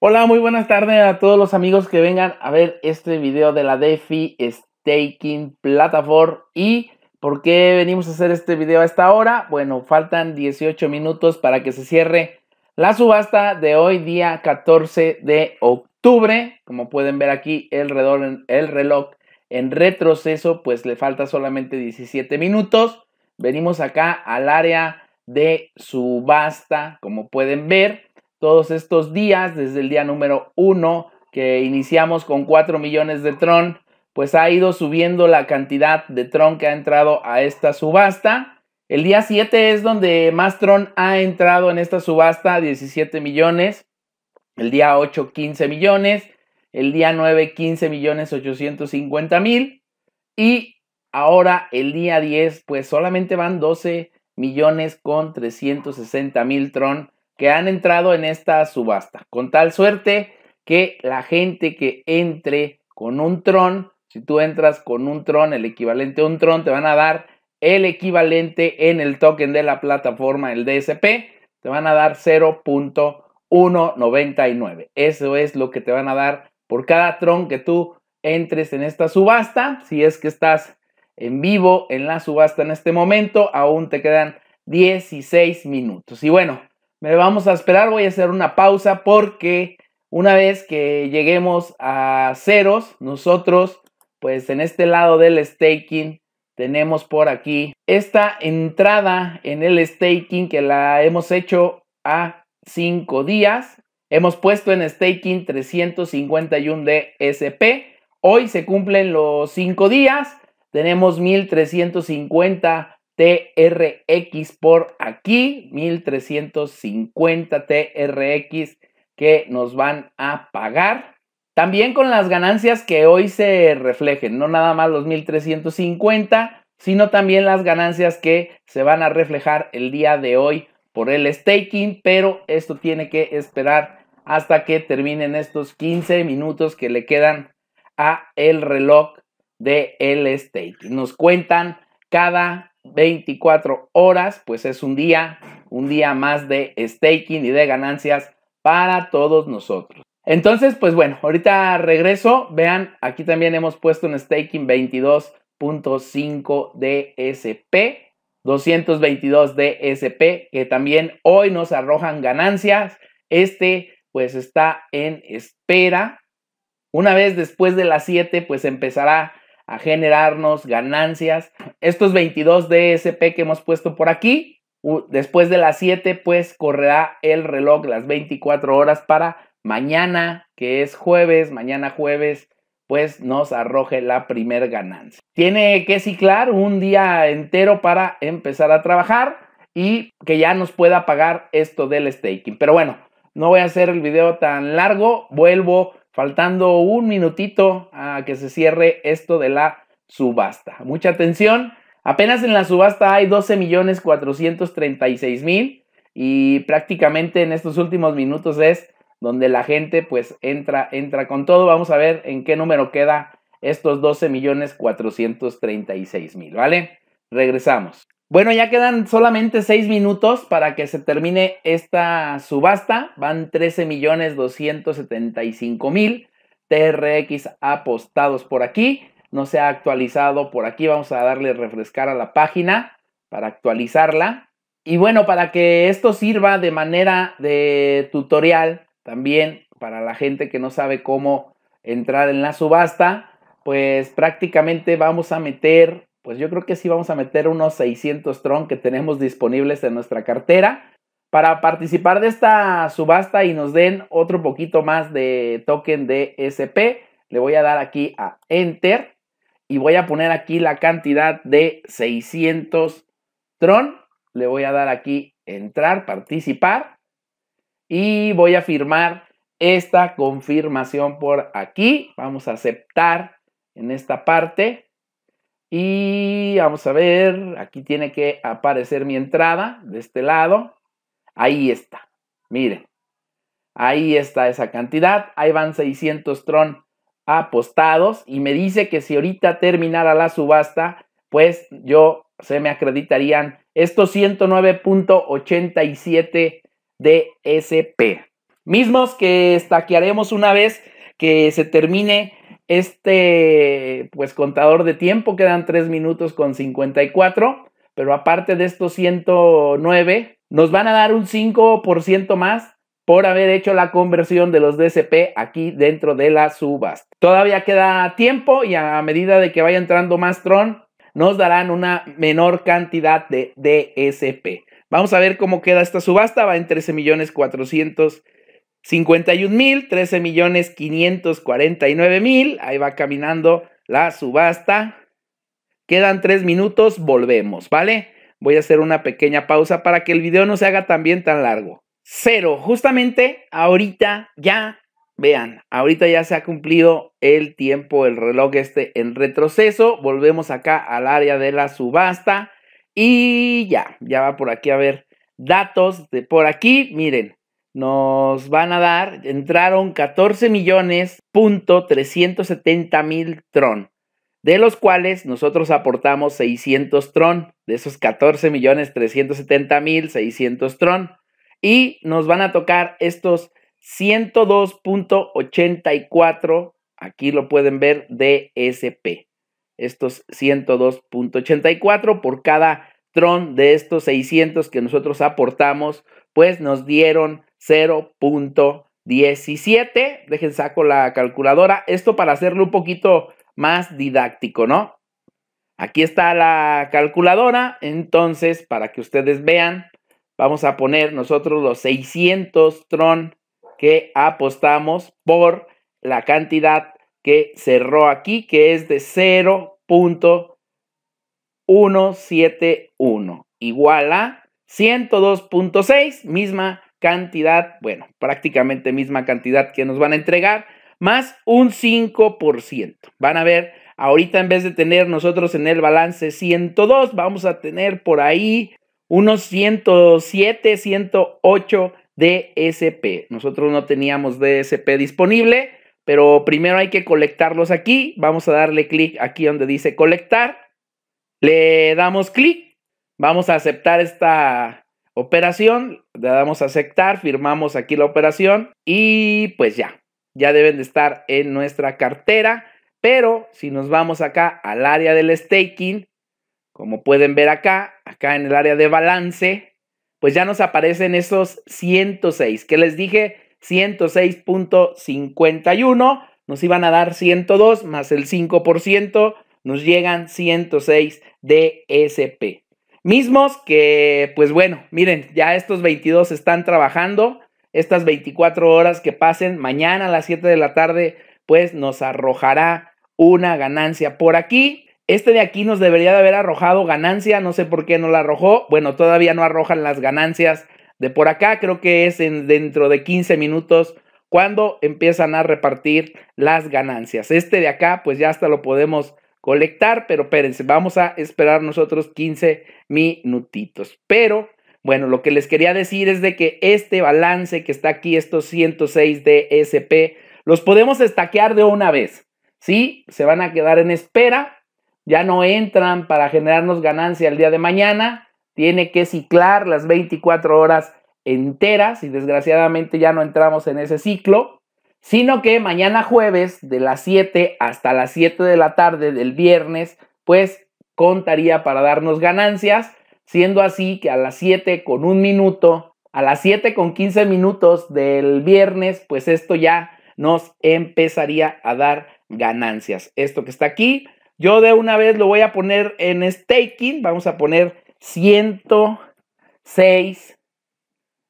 Hola, muy buenas tardes a todos los amigos que vengan a ver este video de la DeFi Staking Platform. ¿Y por qué venimos a hacer este video a esta hora? Bueno, faltan 18 minutos para que se cierre la subasta de hoy, día 14 de octubre. Como pueden ver aquí, el reloj, el reloj en retroceso, pues le falta solamente 17 minutos. Venimos acá al área de subasta, como pueden ver todos estos días, desde el día número uno que iniciamos con 4 millones de Tron, pues ha ido subiendo la cantidad de Tron que ha entrado a esta subasta. El día 7 es donde más Tron ha entrado en esta subasta, 17 millones. El día 8, 15 millones. El día 9, 15 millones 850 mil. Y ahora el día 10, pues solamente van 12 millones con 360 mil Tron que han entrado en esta subasta. Con tal suerte que la gente que entre con un tron, si tú entras con un tron, el equivalente a un tron, te van a dar el equivalente en el token de la plataforma, el DSP, te van a dar 0.199. Eso es lo que te van a dar por cada tron que tú entres en esta subasta. Si es que estás en vivo en la subasta en este momento, aún te quedan 16 minutos. Y bueno, me vamos a esperar, voy a hacer una pausa porque una vez que lleguemos a ceros, nosotros, pues en este lado del staking, tenemos por aquí esta entrada en el staking que la hemos hecho a cinco días. Hemos puesto en staking 351 de SP. Hoy se cumplen los 5 días. Tenemos 1350 TRX por aquí, 1350 TRX que nos van a pagar. También con las ganancias que hoy se reflejen, no nada más los 1350, sino también las ganancias que se van a reflejar el día de hoy por el staking, pero esto tiene que esperar hasta que terminen estos 15 minutos que le quedan a el reloj de el staking. Nos cuentan cada 24 horas, pues es un día, un día más de staking y de ganancias para todos nosotros. Entonces, pues bueno, ahorita regreso. Vean, aquí también hemos puesto un staking 22.5 DSP, 222 DSP, que también hoy nos arrojan ganancias. Este, pues está en espera. Una vez después de las 7, pues empezará a generarnos ganancias. Estos 22 DSP que hemos puesto por aquí, después de las 7, pues correrá el reloj las 24 horas para mañana, que es jueves, mañana jueves, pues nos arroje la primer ganancia. Tiene que ciclar un día entero para empezar a trabajar y que ya nos pueda pagar esto del staking. Pero bueno, no voy a hacer el video tan largo, vuelvo faltando un minutito a que se cierre esto de la subasta. Mucha atención. Apenas en la subasta hay 12 millones 436 mil y prácticamente en estos últimos minutos es donde la gente pues entra, entra con todo. Vamos a ver en qué número queda estos 12 millones 436 mil, ¿vale? Regresamos. Bueno, ya quedan solamente seis minutos para que se termine esta subasta. Van 13,275,000 TRX apostados por aquí. No se ha actualizado por aquí. Vamos a darle refrescar a la página para actualizarla. Y bueno, para que esto sirva de manera de tutorial también para la gente que no sabe cómo entrar en la subasta, pues prácticamente vamos a meter pues yo creo que sí vamos a meter unos 600 Tron que tenemos disponibles en nuestra cartera para participar de esta subasta y nos den otro poquito más de token de SP. Le voy a dar aquí a Enter y voy a poner aquí la cantidad de 600 Tron. Le voy a dar aquí Entrar, Participar y voy a firmar esta confirmación por aquí. Vamos a aceptar en esta parte y vamos a ver, aquí tiene que aparecer mi entrada de este lado. Ahí está. Miren, ahí está esa cantidad. Ahí van 600 Tron apostados y me dice que si ahorita terminara la subasta, pues yo se me acreditarían estos 109.87 DSP. Mismos que estaquearemos una vez que se termine este pues contador de tiempo, quedan 3 minutos con 54, pero aparte de estos 109, nos van a dar un 5% más por haber hecho la conversión de los DSP aquí dentro de la subasta. Todavía queda tiempo y a medida de que vaya entrando más Tron, nos darán una menor cantidad de DSP. Vamos a ver cómo queda esta subasta, va en 13 millones 51 mil, 13 millones 549 mil. Ahí va caminando la subasta. Quedan tres minutos, volvemos, ¿vale? Voy a hacer una pequeña pausa para que el video no se haga también tan largo. Cero, justamente ahorita ya, vean, ahorita ya se ha cumplido el tiempo, el reloj este en retroceso. Volvemos acá al área de la subasta y ya, ya va por aquí a ver datos de por aquí. Miren, nos van a dar, entraron 14 millones punto 370 mil tron, de los cuales nosotros aportamos 600 tron, de esos 14 millones 370 mil 600 tron, y nos van a tocar estos 102.84, aquí lo pueden ver, DSP. Estos 102.84 por cada de estos 600 que nosotros aportamos, pues nos dieron 0.17. Dejen saco la calculadora. Esto para hacerlo un poquito más didáctico, ¿no? Aquí está la calculadora. Entonces, para que ustedes vean, vamos a poner nosotros los 600 Tron que apostamos por la cantidad que cerró aquí, que es de 0.17. 171 igual a 102.6, misma cantidad, bueno, prácticamente misma cantidad que nos van a entregar, más un 5%. Van a ver, ahorita en vez de tener nosotros en el balance 102, vamos a tener por ahí unos 107, 108 DSP. Nosotros no teníamos DSP disponible, pero primero hay que colectarlos aquí. Vamos a darle clic aquí donde dice colectar le damos clic, vamos a aceptar esta operación, le damos a aceptar, firmamos aquí la operación y pues ya, ya deben de estar en nuestra cartera. Pero si nos vamos acá al área del staking, como pueden ver acá, acá en el área de balance, pues ya nos aparecen esos 106, que les dije 106.51, nos iban a dar 102 más el 5%, nos llegan 106 DSP. Mismos que, pues bueno, miren, ya estos 22 están trabajando, estas 24 horas que pasen, mañana a las 7 de la tarde, pues nos arrojará una ganancia por aquí. Este de aquí nos debería de haber arrojado ganancia, no sé por qué no la arrojó. Bueno, todavía no arrojan las ganancias de por acá, creo que es en, dentro de 15 minutos cuando empiezan a repartir las ganancias. Este de acá, pues ya hasta lo podemos colectar, pero espérense, vamos a esperar nosotros 15 minutitos. Pero bueno, lo que les quería decir es de que este balance que está aquí, estos 106 DSP los podemos estaquear de una vez. ¿Sí? Se van a quedar en espera, ya no entran para generarnos ganancia el día de mañana, tiene que ciclar las 24 horas enteras y desgraciadamente ya no entramos en ese ciclo sino que mañana jueves de las 7 hasta las 7 de la tarde del viernes, pues contaría para darnos ganancias, siendo así que a las 7 con un minuto, a las 7 con 15 minutos del viernes, pues esto ya nos empezaría a dar ganancias. Esto que está aquí, yo de una vez lo voy a poner en staking, vamos a poner 106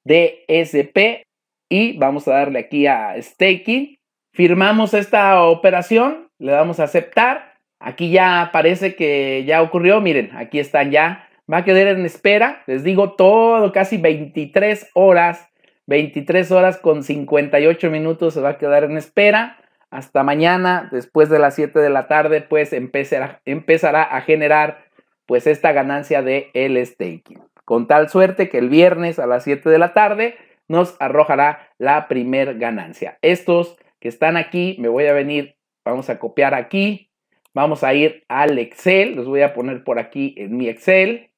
DSP y vamos a darle aquí a staking. Firmamos esta operación, le damos a aceptar. Aquí ya parece que ya ocurrió. Miren, aquí están ya. Va a quedar en espera. Les digo todo, casi 23 horas. 23 horas con 58 minutos se va a quedar en espera. Hasta mañana, después de las 7 de la tarde, pues empezará, empezará a generar pues esta ganancia de el staking. Con tal suerte que el viernes a las 7 de la tarde nos arrojará la primer ganancia. Estos que están aquí, me voy a venir, vamos a copiar aquí, vamos a ir al Excel, los voy a poner por aquí en mi Excel.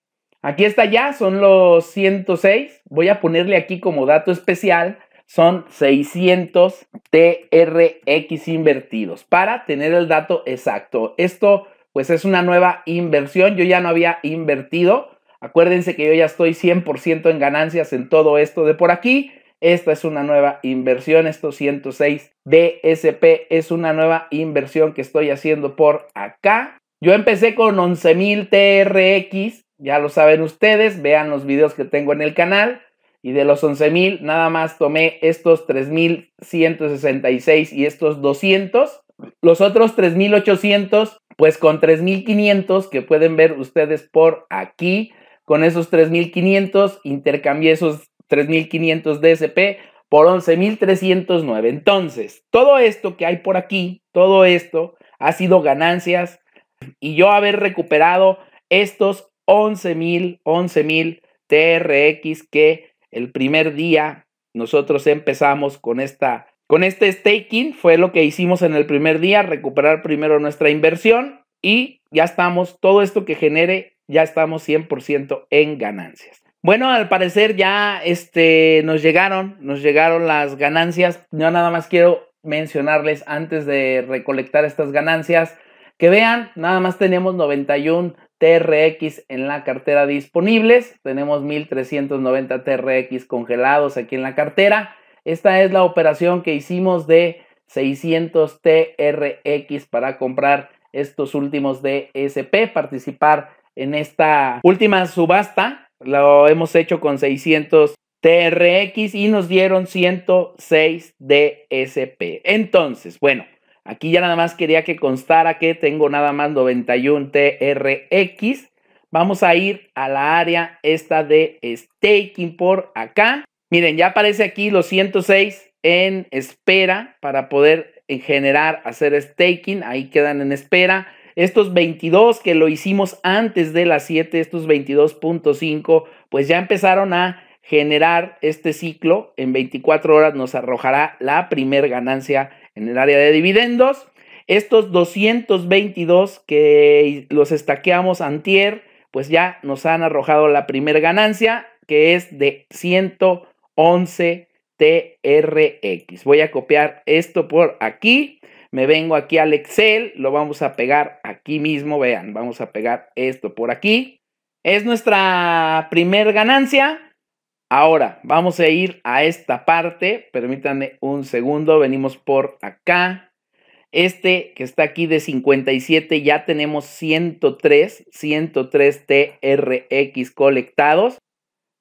Aquí está ya, son los 106, voy a ponerle aquí como dato especial, son 600 TRX invertidos para tener el dato exacto. Esto pues es una nueva inversión, yo ya no había invertido, Acuérdense que yo ya estoy 100% en ganancias en todo esto de por aquí. Esta es una nueva inversión, estos 106 DSP es una nueva inversión que estoy haciendo por acá. Yo empecé con 11.000 TRX, ya lo saben ustedes, vean los videos que tengo en el canal. Y de los 11.000 nada más tomé estos 3.166 y estos 200. Los otros 3.800, pues con 3.500 que pueden ver ustedes por aquí con esos 3.500, intercambié esos 3.500 DSP por 11.309. Entonces, todo esto que hay por aquí, todo esto ha sido ganancias y yo haber recuperado estos 11.000, 11.000 TRX que el primer día nosotros empezamos con esta con este staking fue lo que hicimos en el primer día, recuperar primero nuestra inversión y ya estamos todo esto que genere ya estamos 100% en ganancias. Bueno, al parecer ya este, nos llegaron, nos llegaron las ganancias. Yo nada más quiero mencionarles antes de recolectar estas ganancias que vean, nada más tenemos 91 TRX en la cartera disponibles. Tenemos 1390 TRX congelados aquí en la cartera. Esta es la operación que hicimos de 600 TRX para comprar estos últimos DSP, participar en esta última subasta. Lo hemos hecho con 600 TRX y nos dieron 106 DSP. Entonces, bueno, aquí ya nada más quería que constara que tengo nada más 91 TRX. Vamos a ir a la área esta de staking por acá. Miren, ya aparece aquí los 106 en espera para poder generar, hacer staking. Ahí quedan en espera. Estos 22 que lo hicimos antes de las 7, estos 22.5, pues ya empezaron a generar este ciclo. En 24 horas nos arrojará la primer ganancia en el área de dividendos. Estos 222 que los estaqueamos antier, pues ya nos han arrojado la primer ganancia, que es de 111 TRX. Voy a copiar esto por aquí me vengo aquí al Excel, lo vamos a pegar aquí mismo, vean, vamos a pegar esto por aquí. Es nuestra primer ganancia. Ahora, vamos a ir a esta parte. Permítanme un segundo. Venimos por acá. Este que está aquí de 57, ya tenemos 103, 103 TRX colectados.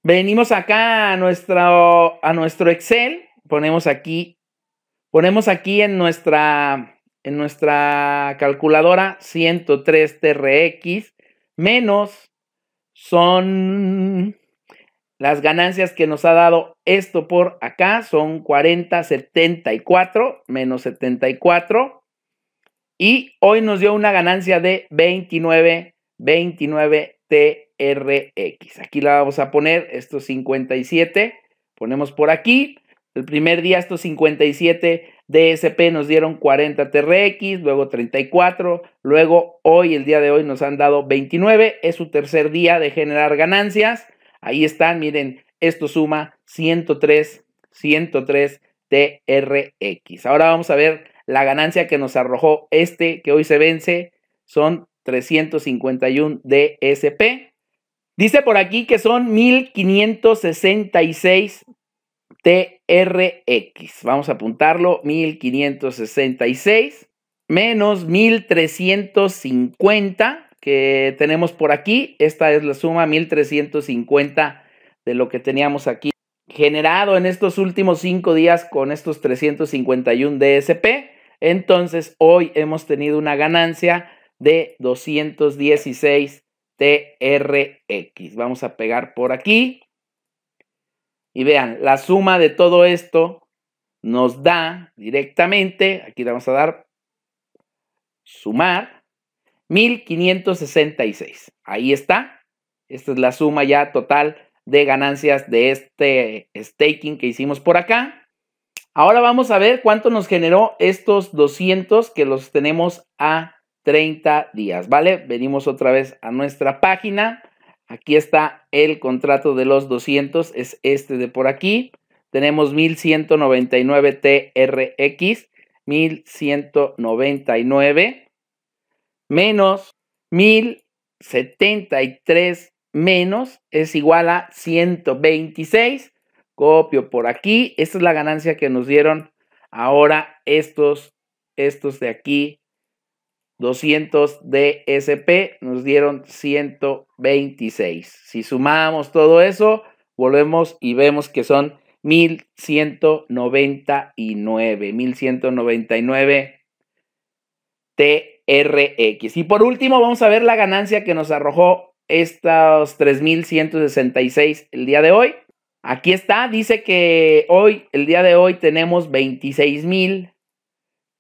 Venimos acá a nuestro, a nuestro Excel. Ponemos aquí Ponemos aquí en nuestra, en nuestra calculadora 103 TRX menos son las ganancias que nos ha dado esto por acá son 40, 74 menos 74. Y hoy nos dio una ganancia de 29, 29 TRX. Aquí la vamos a poner, esto es 57. Ponemos por aquí. El primer día estos 57 DSP nos dieron 40 TRX, luego 34, luego hoy, el día de hoy nos han dado 29, es su tercer día de generar ganancias. Ahí están, miren, esto suma 103, 103 TRX. Ahora vamos a ver la ganancia que nos arrojó este que hoy se vence, son 351 DSP. Dice por aquí que son 1566 TRX. Vamos a apuntarlo, 1566 menos 1350 que tenemos por aquí. Esta es la suma 1350 de lo que teníamos aquí generado en estos últimos cinco días con estos 351 DSP. Entonces hoy hemos tenido una ganancia de 216 TRX. Vamos a pegar por aquí. Y vean, la suma de todo esto nos da directamente, aquí le vamos a dar sumar, 1566. Ahí está. Esta es la suma ya total de ganancias de este staking que hicimos por acá. Ahora vamos a ver cuánto nos generó estos 200 que los tenemos a 30 días, ¿vale? Venimos otra vez a nuestra página. Aquí está el contrato de los 200, es este de por aquí. Tenemos 1199 TRX, 1199 menos 1073 menos es igual a 126. Copio por aquí. Esta es la ganancia que nos dieron ahora estos, estos de aquí 200 DSP nos dieron 126. Si sumamos todo eso, volvemos y vemos que son 1199. 1199 TRX. Y por último, vamos a ver la ganancia que nos arrojó estos 3166 el día de hoy. Aquí está, dice que hoy, el día de hoy, tenemos 26,000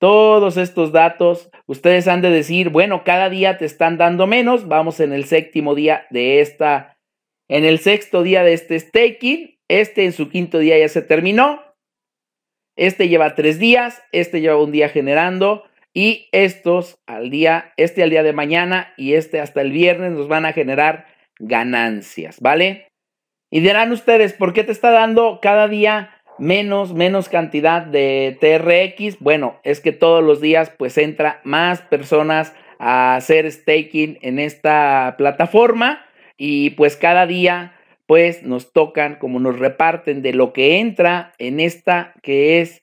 todos estos datos, ustedes han de decir, bueno, cada día te están dando menos, vamos en el séptimo día de esta, en el sexto día de este staking, este en su quinto día ya se terminó, este lleva tres días, este lleva un día generando y estos al día, este al día de mañana y este hasta el viernes nos van a generar ganancias, ¿vale? Y dirán ustedes, ¿por qué te está dando cada día menos, menos cantidad de TRX, bueno, es que todos los días pues entra más personas a hacer staking en esta plataforma y pues cada día pues nos tocan como nos reparten de lo que entra en esta que es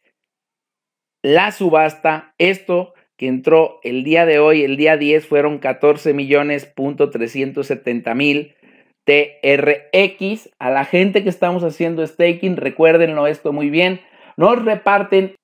la subasta, esto que entró el día de hoy, el día 10 fueron 14 millones punto 370 mil TRX. A la gente que estamos haciendo staking, recuérdenlo esto muy bien, nos reparten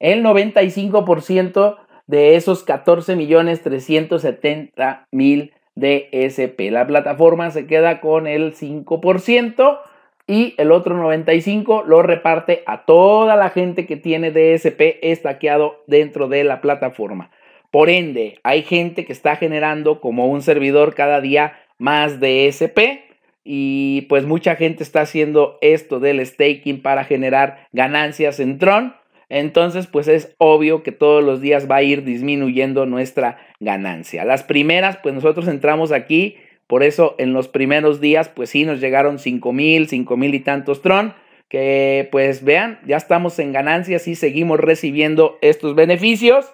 el 95% de esos 14,370,000 DSP. La plataforma se queda con el 5% y el otro 95% lo reparte a toda la gente que tiene DSP estaqueado dentro de la plataforma. Por ende, hay gente que está generando como un servidor cada día más de SP Y pues mucha gente está haciendo esto del staking para generar ganancias en Tron. Entonces, pues es obvio que todos los días va a ir disminuyendo nuestra ganancia. Las primeras, pues nosotros entramos aquí, por eso en los primeros días, pues sí, nos llegaron 5000, mil, mil y tantos Tron, que pues vean, ya estamos en ganancias y seguimos recibiendo estos beneficios.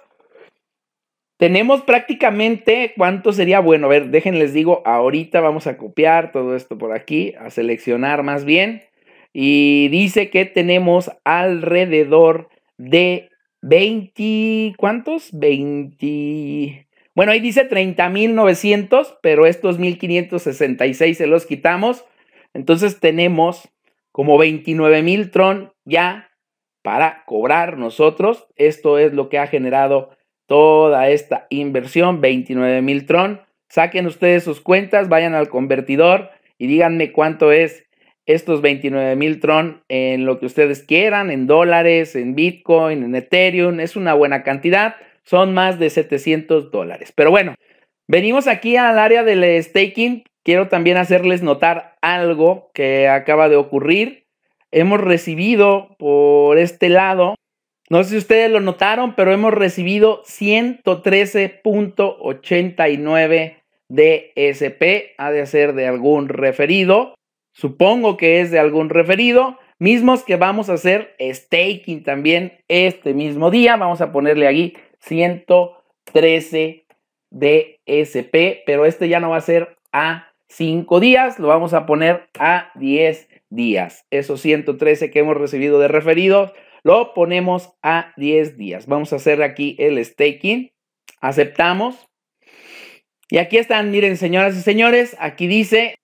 Tenemos prácticamente cuánto sería bueno. A ver, déjenles digo, ahorita vamos a copiar todo esto por aquí, a seleccionar más bien. Y dice que tenemos alrededor de 20, ¿cuántos? 20. Bueno, ahí dice 30.900, pero estos 1.566 se los quitamos. Entonces tenemos como 29.000 Tron ya para cobrar nosotros. Esto es lo que ha generado toda esta inversión, 29 mil Tron. Saquen ustedes sus cuentas, vayan al convertidor y díganme cuánto es estos 29 mil Tron en lo que ustedes quieran, en dólares, en Bitcoin, en Ethereum. Es una buena cantidad, son más de 700 dólares. Pero bueno, venimos aquí al área del staking. Quiero también hacerles notar algo que acaba de ocurrir. Hemos recibido por este lado no sé si ustedes lo notaron, pero hemos recibido 113.89 DSP. Ha de ser de algún referido. Supongo que es de algún referido. Mismos que vamos a hacer staking también este mismo día. Vamos a ponerle aquí 113 DSP, pero este ya no va a ser a 5 días, lo vamos a poner a 10 días. Esos 113 que hemos recibido de referidos lo ponemos a 10 días. Vamos a hacer aquí el staking. Aceptamos. Y aquí están, miren, señoras y señores, aquí dice,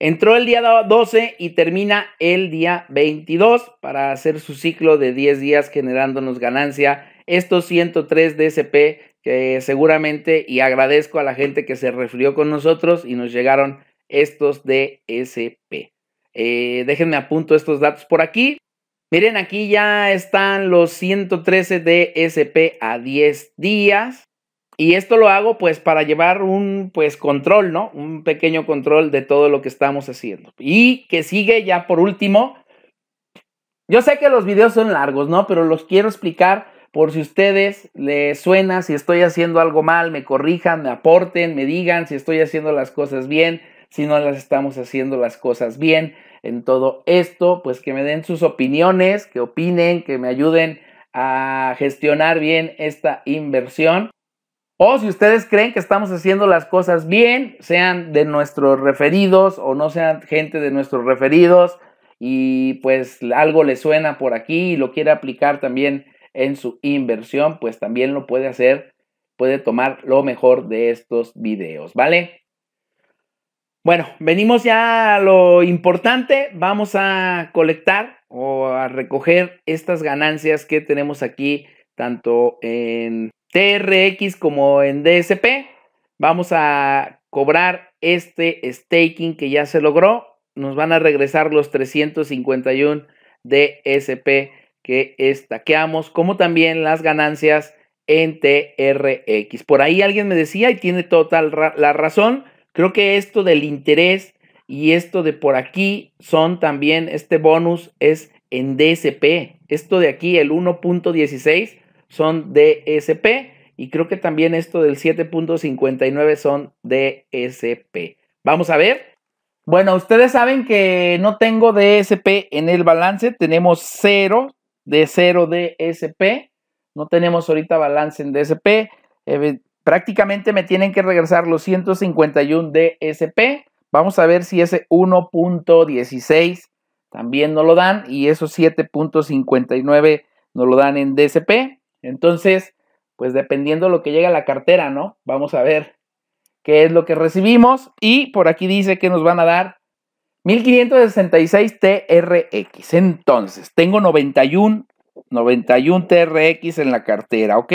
entró el día 12 y termina el día 22 para hacer su ciclo de 10 días generándonos ganancia. Estos 103 DSP que seguramente y agradezco a la gente que se refirió con nosotros y nos llegaron estos DSP. Eh, déjenme apunto estos datos por aquí. Miren, aquí ya están los 113 DSP a 10 días. Y esto lo hago pues para llevar un pues control, ¿no? Un pequeño control de todo lo que estamos haciendo. Y que sigue ya por último. Yo sé que los videos son largos, ¿no? Pero los quiero explicar por si ustedes les suena, si estoy haciendo algo mal, me corrijan, me aporten, me digan si estoy haciendo las cosas bien, si no las estamos haciendo las cosas bien en todo esto, pues que me den sus opiniones, que opinen, que me ayuden a gestionar bien esta inversión. O si ustedes creen que estamos haciendo las cosas bien, sean de nuestros referidos o no sean gente de nuestros referidos y pues algo le suena por aquí y lo quiere aplicar también en su inversión, pues también lo puede hacer, puede tomar lo mejor de estos videos, ¿vale? Bueno, venimos ya a lo importante. Vamos a colectar o a recoger estas ganancias que tenemos aquí, tanto en TRX como en DSP. Vamos a cobrar este staking que ya se logró. Nos van a regresar los 351 DSP que estaqueamos, como también las ganancias en TRX. Por ahí alguien me decía, y tiene total la razón, Creo que esto del interés y esto de por aquí son también, este bonus es en DSP. Esto de aquí, el 1.16, son DSP. Y creo que también esto del 7.59 son DSP. Vamos a ver. Bueno, ustedes saben que no tengo DSP en el balance. Tenemos 0 de 0 DSP. No tenemos ahorita balance en DSP prácticamente me tienen que regresar los 151 DSP. Vamos a ver si ese 1.16 también nos lo dan y esos 7.59 nos lo dan en DSP. Entonces, pues dependiendo de lo que llegue a la cartera, ¿no? Vamos a ver qué es lo que recibimos. Y por aquí dice que nos van a dar 1566 TRX. Entonces, tengo 91, 91 TRX en la cartera, ¿ok?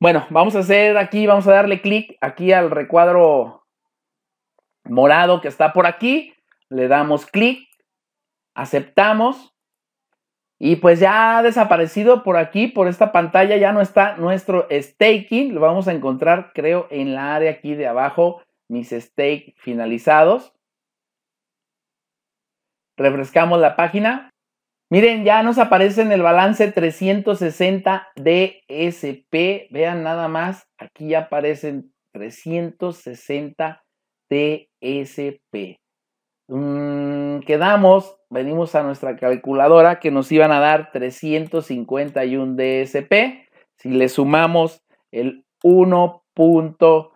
Bueno, vamos a hacer aquí, vamos a darle clic aquí al recuadro morado que está por aquí. Le damos clic, aceptamos. Y pues ya ha desaparecido por aquí, por esta pantalla, ya no está nuestro staking. Lo vamos a encontrar, creo, en la área aquí de abajo, mis stake finalizados. Refrescamos la página. Miren, ya nos aparece en el balance 360 DSP. Vean nada más, aquí ya aparecen 360 DSP. Mm, quedamos, venimos a nuestra calculadora que nos iban a dar 351 DSP. Si le sumamos el 1.16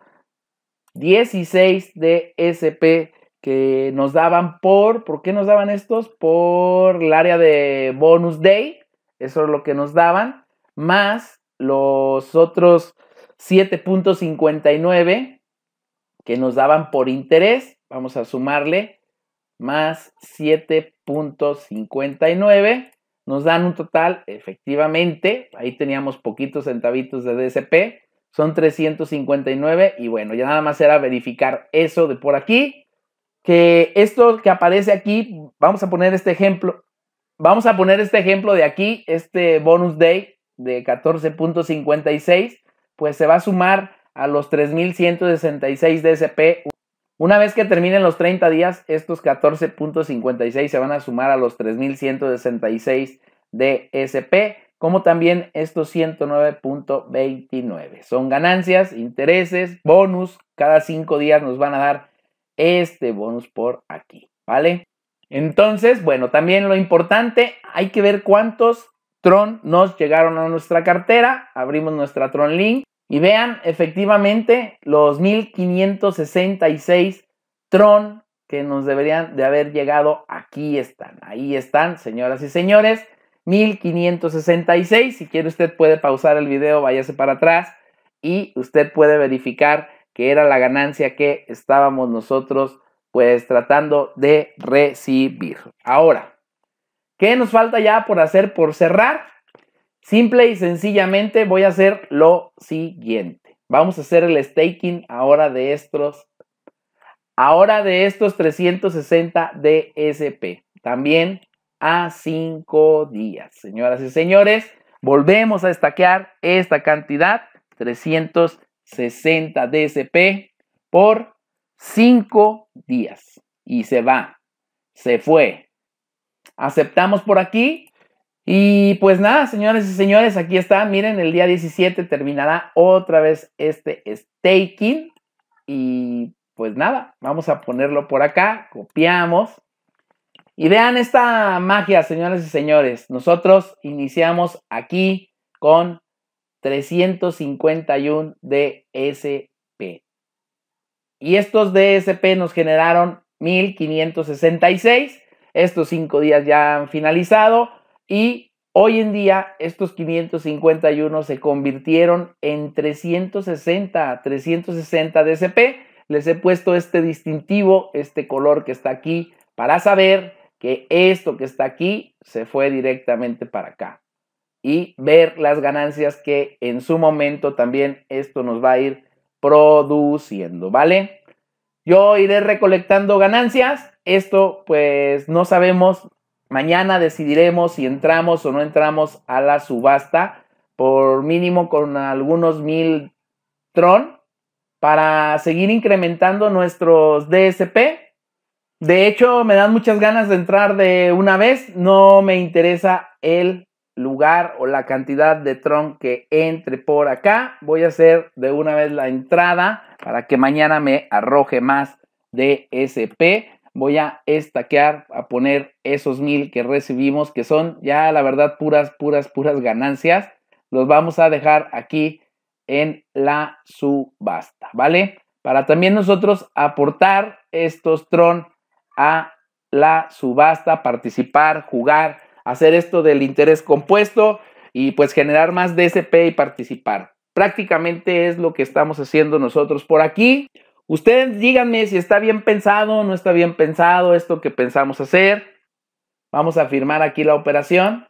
DSP que nos daban por, ¿por qué nos daban estos? Por el área de bonus day, eso es lo que nos daban, más los otros 7.59 que nos daban por interés, vamos a sumarle, más 7.59, nos dan un total, efectivamente, ahí teníamos poquitos centavitos de DSP, son 359 y bueno, ya nada más era verificar eso de por aquí que esto que aparece aquí, vamos a poner este ejemplo, vamos a poner este ejemplo de aquí, este bonus day de 14.56, pues se va a sumar a los 3.166 DSP. Una vez que terminen los 30 días, estos 14.56 se van a sumar a los 3.166 DSP, como también estos 109.29. Son ganancias, intereses, bonus. Cada 5 días nos van a dar este bonus por aquí, ¿vale? Entonces, bueno, también lo importante, hay que ver cuántos Tron nos llegaron a nuestra cartera. Abrimos nuestra Tron Link y vean efectivamente los 1566 Tron que nos deberían de haber llegado. Aquí están, ahí están, señoras y señores. 1566. Si quiere usted puede pausar el video, váyase para atrás y usted puede verificar que era la ganancia que estábamos nosotros pues tratando de recibir. Ahora, ¿qué nos falta ya por hacer por cerrar? Simple y sencillamente voy a hacer lo siguiente. Vamos a hacer el staking ahora de estos ahora de estos 360 DSP. También a 5 días. Señoras y señores, volvemos a estaquear esta cantidad 360 60 DSP por 5 días. Y se va, se fue. Aceptamos por aquí. Y pues nada, señores y señores, aquí está. Miren, el día 17 terminará otra vez este staking. Y pues nada, vamos a ponerlo por acá. Copiamos. Y vean esta magia, señores y señores. Nosotros iniciamos aquí con 351 DSP. Y estos DSP nos generaron 1566. Estos cinco días ya han finalizado y hoy en día estos 551 se convirtieron en 360, 360 DSP. Les he puesto este distintivo, este color que está aquí, para saber que esto que está aquí se fue directamente para acá y ver las ganancias que en su momento también esto nos va a ir produciendo, ¿vale? Yo iré recolectando ganancias, esto pues no sabemos, mañana decidiremos si entramos o no entramos a la subasta, por mínimo con algunos mil tron, para seguir incrementando nuestros DSP. De hecho, me dan muchas ganas de entrar de una vez, no me interesa el lugar o la cantidad de Tron que entre por acá. Voy a hacer de una vez la entrada para que mañana me arroje más de SP. Voy a estaquear, a poner esos mil que recibimos, que son ya la verdad puras, puras, puras ganancias. Los vamos a dejar aquí en la subasta, ¿vale? Para también nosotros aportar estos Tron a la subasta, participar, jugar hacer esto del interés compuesto y pues generar más DSP y participar. Prácticamente es lo que estamos haciendo nosotros por aquí. Ustedes díganme si está bien pensado o no está bien pensado esto que pensamos hacer. Vamos a firmar aquí la operación.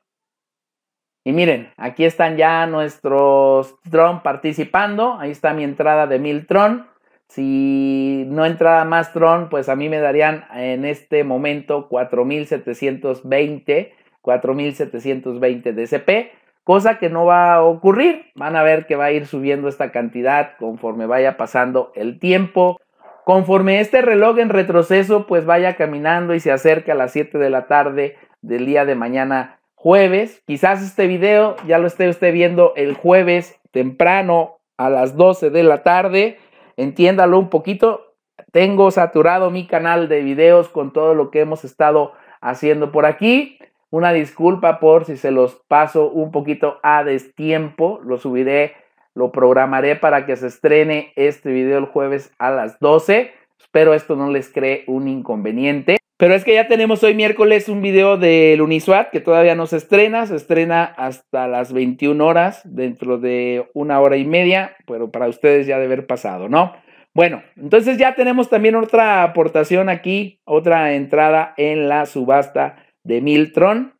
Y miren, aquí están ya nuestros Tron participando. Ahí está mi entrada de 1000 Tron. Si no entrara más Tron, pues a mí me darían en este momento 4720 4.720 DCP, cosa que no va a ocurrir. Van a ver que va a ir subiendo esta cantidad conforme vaya pasando el tiempo. Conforme este reloj en retroceso pues vaya caminando y se acerca a las 7 de la tarde del día de mañana jueves. Quizás este video ya lo esté usted viendo el jueves temprano a las 12 de la tarde. Entiéndalo un poquito. Tengo saturado mi canal de videos con todo lo que hemos estado haciendo por aquí. Una disculpa por si se los paso un poquito a destiempo. Lo subiré, lo programaré para que se estrene este video el jueves a las 12. Espero esto no les cree un inconveniente. Pero es que ya tenemos hoy miércoles un video del Uniswap que todavía no se estrena, se estrena hasta las 21 horas, dentro de una hora y media, pero para ustedes ya de haber pasado, ¿no? Bueno, entonces ya tenemos también otra aportación aquí, otra entrada en la subasta de Miltron,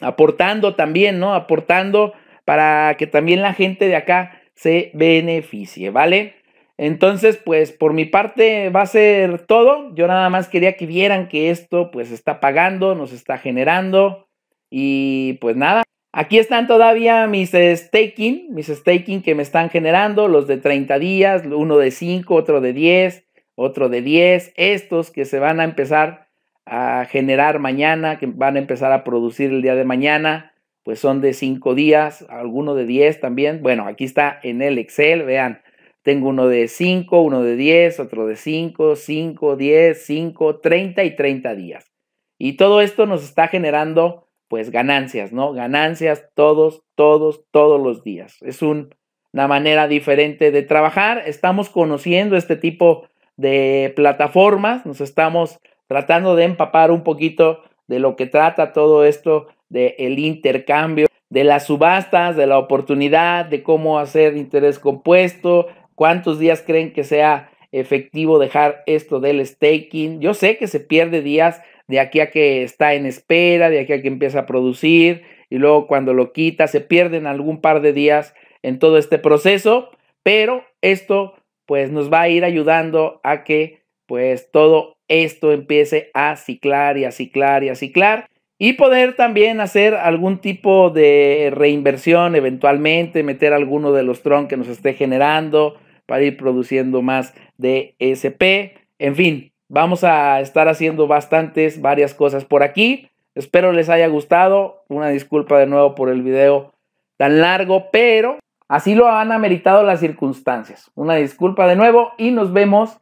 aportando también, ¿no? Aportando para que también la gente de acá se beneficie, ¿vale? Entonces, pues por mi parte va a ser todo. Yo nada más quería que vieran que esto pues está pagando, nos está generando y pues nada. Aquí están todavía mis staking, mis staking que me están generando, los de 30 días, uno de 5, otro de 10, otro de 10, estos que se van a empezar a generar mañana, que van a empezar a producir el día de mañana, pues son de cinco días, alguno de diez también. Bueno, aquí está en el Excel, vean, tengo uno de 5, uno de 10, otro de 5, 5, 10, 5, 30 y 30 días. Y todo esto nos está generando pues ganancias, ¿no? Ganancias todos, todos, todos los días. Es una manera diferente de trabajar. Estamos conociendo este tipo de plataformas, nos estamos tratando de empapar un poquito de lo que trata todo esto del el intercambio, de las subastas, de la oportunidad, de cómo hacer interés compuesto, cuántos días creen que sea efectivo dejar esto del staking. Yo sé que se pierde días de aquí a que está en espera, de aquí a que empieza a producir y luego cuando lo quita se pierden algún par de días en todo este proceso, pero esto pues nos va a ir ayudando a que pues todo esto empiece a ciclar y a ciclar y a ciclar y poder también hacer algún tipo de reinversión eventualmente, meter alguno de los tron que nos esté generando para ir produciendo más de SP. En fin, vamos a estar haciendo bastantes, varias cosas por aquí. Espero les haya gustado. Una disculpa de nuevo por el video tan largo, pero así lo han ameritado las circunstancias. Una disculpa de nuevo y nos vemos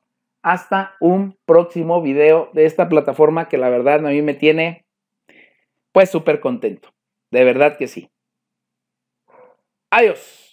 hasta un próximo video de esta plataforma que la verdad a mí me tiene pues súper contento. De verdad que sí. Adiós.